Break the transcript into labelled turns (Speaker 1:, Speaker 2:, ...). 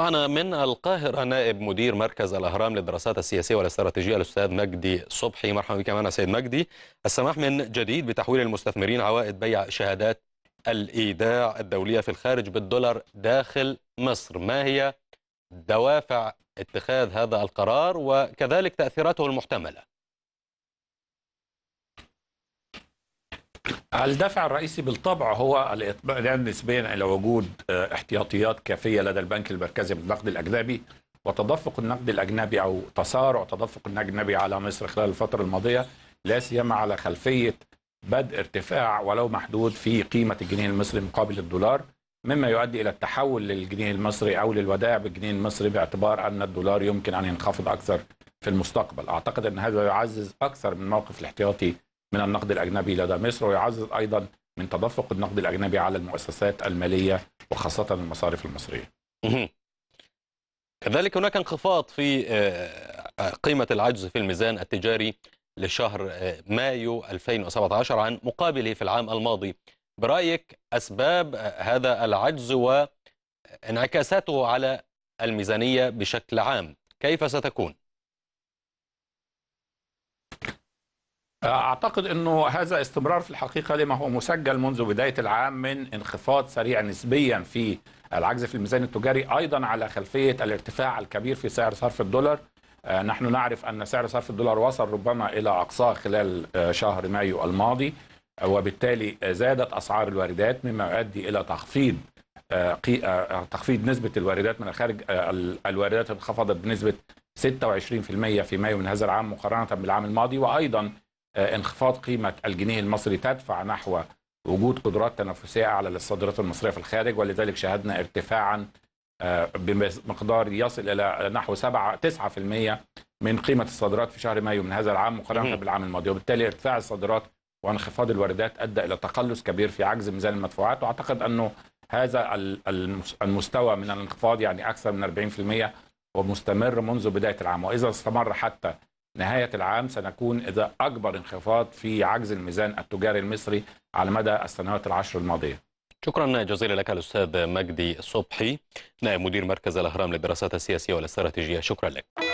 Speaker 1: معنا من القاهرة نائب مدير مركز الأهرام للدراسات السياسية والاستراتيجية الأستاذ مجدي صبحي مرحبا بك معنا سيد مجدي السماح من جديد بتحويل المستثمرين عوائد بيع شهادات الإيداع الدولية في الخارج بالدولار داخل مصر ما هي دوافع اتخاذ هذا القرار وكذلك تأثيراته المحتملة
Speaker 2: الدافع الرئيسي بالطبع هو الإطمئنان نسبيا إلى وجود آه، احتياطيات كافية لدى البنك المركزي بالنقد الأجنبي وتدفق النقد الأجنبي أو تسارع تدفق النقد الأجنبي على مصر خلال الفترة الماضية لا سيما على خلفية بدء ارتفاع ولو محدود في قيمة الجنيه المصري مقابل الدولار مما يؤدي إلى التحول للجنيه المصري أو للودائع بالجنيه المصري باعتبار أن الدولار يمكن أن ينخفض أكثر في المستقبل أعتقد أن هذا يعزز أكثر من موقف الاحتياطي من النقد الأجنبي لدى مصر ويعزز أيضا من تدفق النقد الأجنبي على المؤسسات المالية وخاصة المصارف المصرية
Speaker 1: كذلك هناك انخفاض في آه، آه، قيمة العجز في الميزان التجاري لشهر آه، مايو 2017 عن مقابله في العام الماضي برأيك أسباب هذا العجز وانعكاساته على الميزانية بشكل عام كيف ستكون؟
Speaker 2: أعتقد أنه هذا استمرار في الحقيقة لما هو مسجل منذ بداية العام من انخفاض سريع نسبيا في العجز في الميزان التجاري أيضا على خلفية الارتفاع الكبير في سعر صرف الدولار آه، نحن نعرف أن سعر صرف الدولار وصل ربما إلى أقصاه خلال آه، شهر مايو الماضي آه، وبالتالي زادت أسعار الواردات مما يؤدي إلى تخفيض تخفيض نسبة الواردات من الخارج الواردات انخفضت بنسبة 26% في مايو من هذا العام مقارنة بالعام الماضي وأيضا آه، انخفاض قيمة الجنيه المصري تدفع نحو وجود قدرات تنافسية أعلى للصادرات المصرية في الخارج ولذلك شهدنا ارتفاعا آه، بمقدار يصل إلى نحو 7 9% من قيمة الصادرات في شهر مايو من هذا العام مقارنة بالعام الماضي وبالتالي ارتفاع الصادرات وانخفاض الواردات أدى إلى تقلص كبير في عجز ميزان المدفوعات وأعتقد أنه هذا المستوى من الانخفاض يعني أكثر من 40% ومستمر منذ بداية العام وإذا استمر حتى نهاية العام سنكون إذا أكبر انخفاض في عجز الميزان التجاري المصري على مدى السنوات العشر الماضية
Speaker 1: شكرا جزيلا لك الأستاذ مجدي صبحي نائب مدير مركز الأهرام للدراسات السياسية والاستراتيجية شكرا لك